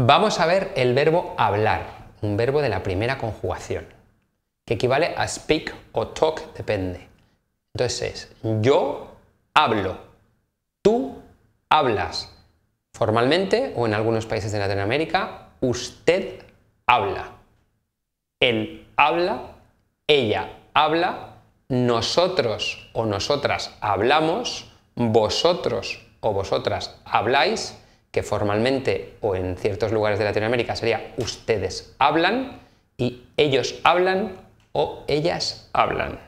Vamos a ver el verbo hablar, un verbo de la primera conjugación, que equivale a speak o talk, depende. Entonces yo hablo, tú hablas. Formalmente, o en algunos países de Latinoamérica, usted habla. Él habla, ella habla, nosotros o nosotras hablamos, vosotros o vosotras habláis, que formalmente o en ciertos lugares de Latinoamérica sería ustedes hablan y ellos hablan o ellas hablan.